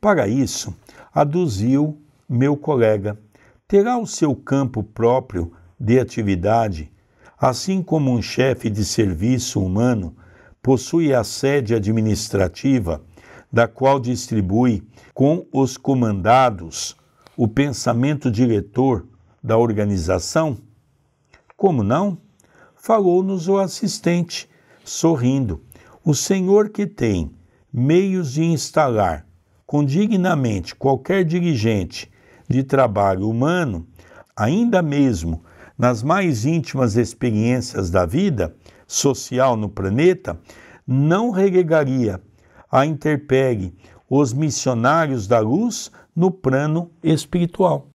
Para isso, aduziu meu colega, terá o seu campo próprio de atividade, assim como um chefe de serviço humano possui a sede administrativa, da qual distribui com os comandados o pensamento diretor da organização? Como não? Falou-nos o assistente, sorrindo. O senhor que tem meios de instalar condignamente qualquer dirigente de trabalho humano, ainda mesmo nas mais íntimas experiências da vida social no planeta, não regregaria a interpegue os missionários da luz no plano espiritual.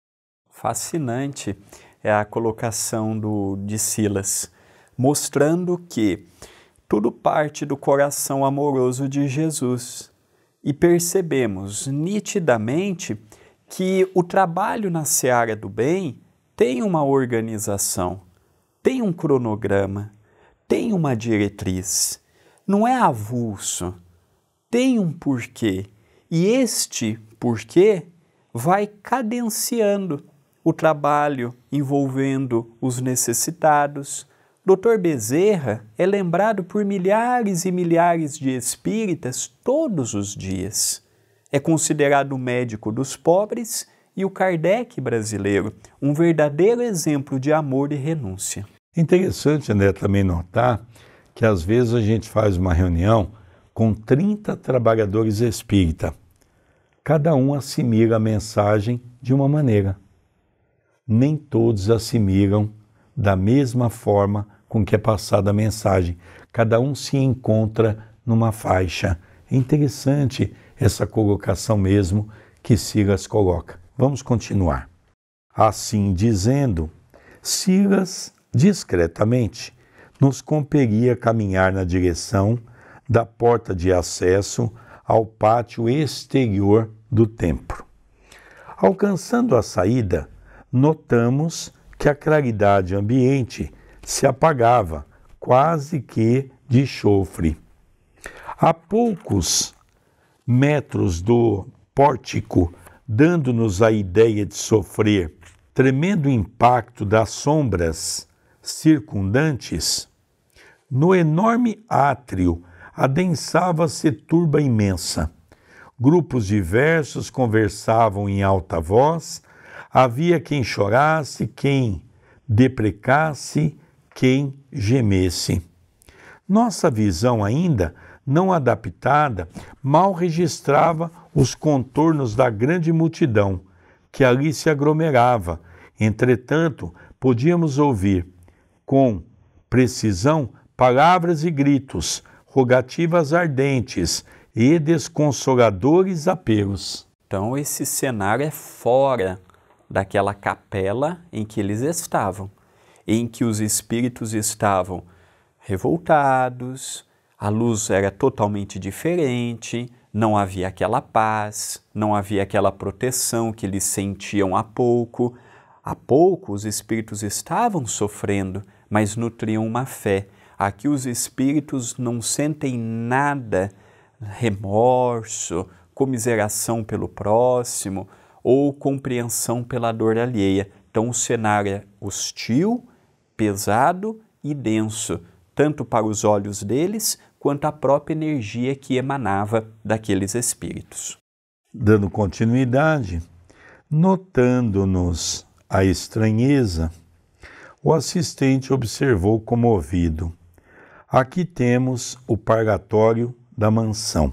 Fascinante é a colocação do, de Silas, mostrando que tudo parte do coração amoroso de Jesus. E percebemos nitidamente que o trabalho na seara do bem tem uma organização, tem um cronograma, tem uma diretriz, não é avulso, tem um porquê. E este porquê vai cadenciando o trabalho envolvendo os necessitados. Dr. Bezerra é lembrado por milhares e milhares de espíritas todos os dias. É considerado o médico dos pobres e o Kardec brasileiro, um verdadeiro exemplo de amor e renúncia. Interessante, André, também notar que às vezes a gente faz uma reunião com 30 trabalhadores espírita. Cada um assimila a mensagem de uma maneira. Nem todos assimilam da mesma forma com que é passada a mensagem. Cada um se encontra numa faixa. É interessante essa colocação mesmo que Sigas coloca. Vamos continuar. Assim dizendo, Silas discretamente nos compelia caminhar na direção da porta de acesso ao pátio exterior do templo. Alcançando a saída, notamos que a claridade ambiente se apagava, quase que de chofre. A poucos metros do pórtico dando-nos a ideia de sofrer tremendo impacto das sombras circundantes, no enorme átrio adensava-se turba imensa. Grupos diversos conversavam em alta voz, havia quem chorasse, quem deprecasse, quem gemesse. Nossa visão ainda não adaptada mal registrava os contornos da grande multidão que ali se aglomerava. Entretanto, podíamos ouvir com precisão palavras e gritos, rogativas ardentes e desconsoladores apelos. Então, esse cenário é fora daquela capela em que eles estavam, em que os espíritos estavam revoltados, a luz era totalmente diferente, não havia aquela paz, não havia aquela proteção que eles sentiam há pouco. Há pouco os espíritos estavam sofrendo, mas nutriam uma fé. Aqui os espíritos não sentem nada, remorso, comiseração pelo próximo ou compreensão pela dor alheia. Então o cenário é hostil, pesado e denso, tanto para os olhos deles quanto à própria energia que emanava daqueles espíritos. Dando continuidade, notando-nos a estranheza, o assistente observou comovido: Aqui temos o purgatório da mansão,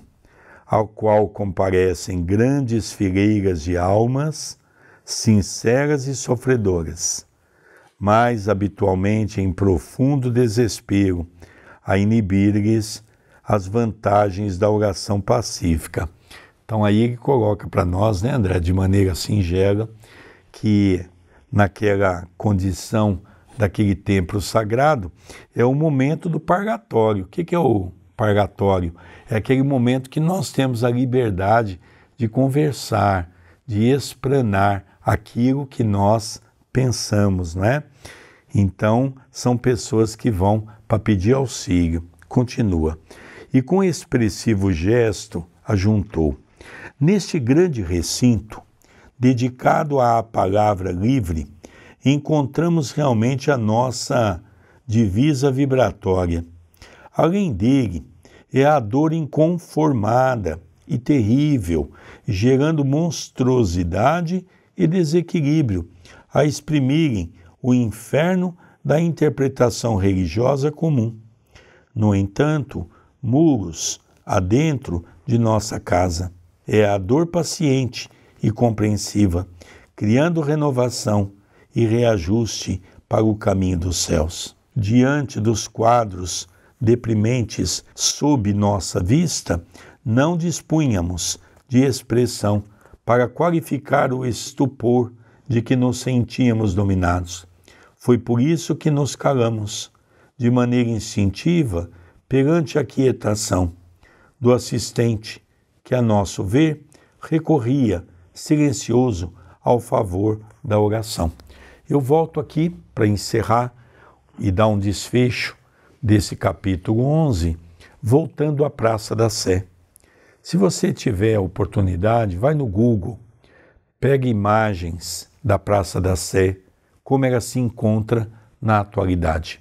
ao qual comparecem grandes fileiras de almas sinceras e sofredoras, mas habitualmente em profundo desespero a inibir-lhes as vantagens da oração pacífica. Então aí ele coloca para nós, né, André, de maneira singela, que naquela condição daquele templo sagrado é o momento do purgatório. O que, que é o purgatório? É aquele momento que nós temos a liberdade de conversar, de explanar aquilo que nós pensamos, né? Então, são pessoas que vão para pedir auxílio. Continua. E com expressivo gesto, ajuntou. Neste grande recinto, dedicado à palavra livre, encontramos realmente a nossa divisa vibratória. Além dele, é a dor inconformada e terrível, gerando monstruosidade e desequilíbrio, a exprimirem o inferno da interpretação religiosa comum. No entanto, muros adentro de nossa casa é a dor paciente e compreensiva, criando renovação e reajuste para o caminho dos céus. Diante dos quadros deprimentes sob nossa vista, não dispunhamos de expressão para qualificar o estupor de que nos sentíamos dominados. Foi por isso que nos calamos, de maneira instintiva, perante a quietação do assistente, que, a nosso ver, recorria, silencioso, ao favor da oração. Eu volto aqui para encerrar e dar um desfecho desse capítulo 11, voltando à Praça da Sé. Se você tiver oportunidade, vai no Google, pega imagens da Praça da Sé, como ela se encontra na atualidade.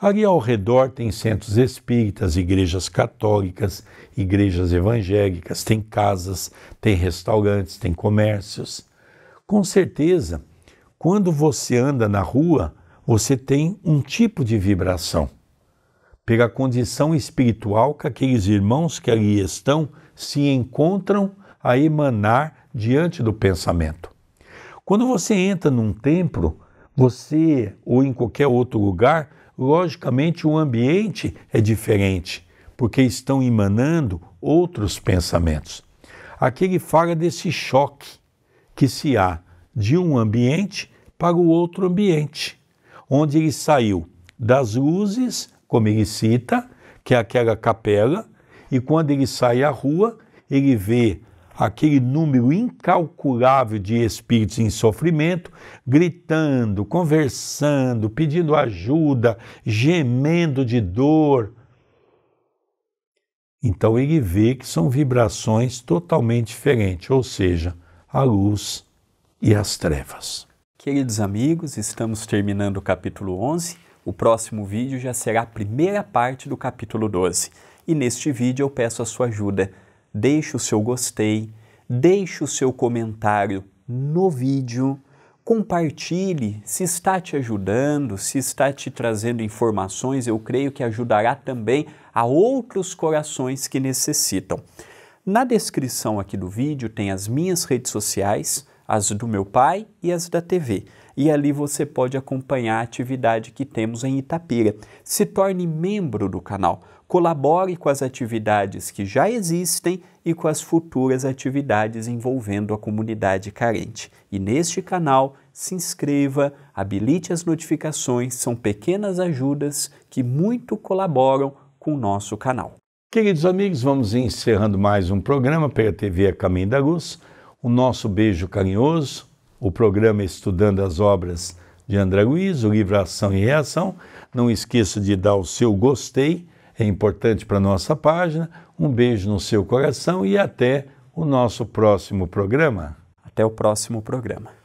Ali ao redor tem centros espíritas, igrejas católicas, igrejas evangélicas, tem casas, tem restaurantes, tem comércios. Com certeza, quando você anda na rua, você tem um tipo de vibração. Pela condição espiritual que aqueles irmãos que ali estão se encontram a emanar diante do pensamento. Quando você entra num templo, você ou em qualquer outro lugar, logicamente o ambiente é diferente, porque estão emanando outros pensamentos. Aqui ele fala desse choque que se há de um ambiente para o outro ambiente, onde ele saiu das luzes, como ele cita, que é aquela capela, e quando ele sai à rua, ele vê aquele número incalculável de espíritos em sofrimento, gritando, conversando, pedindo ajuda, gemendo de dor. Então ele vê que são vibrações totalmente diferentes, ou seja, a luz e as trevas. Queridos amigos, estamos terminando o capítulo 11. O próximo vídeo já será a primeira parte do capítulo 12. E neste vídeo eu peço a sua ajuda deixe o seu gostei, deixe o seu comentário no vídeo, compartilhe se está te ajudando, se está te trazendo informações, eu creio que ajudará também a outros corações que necessitam. Na descrição aqui do vídeo tem as minhas redes sociais, as do meu pai e as da TV. E ali você pode acompanhar a atividade que temos em Itapira. Se torne membro do canal colabore com as atividades que já existem e com as futuras atividades envolvendo a comunidade carente. E neste canal, se inscreva, habilite as notificações, são pequenas ajudas que muito colaboram com o nosso canal. Queridos amigos, vamos encerrando mais um programa pela TV é Caminho da Luz. O nosso beijo carinhoso, o programa Estudando as Obras de André Luiz, o livro Ação e Reação. Não esqueça de dar o seu gostei é importante para a nossa página. Um beijo no seu coração e até o nosso próximo programa. Até o próximo programa.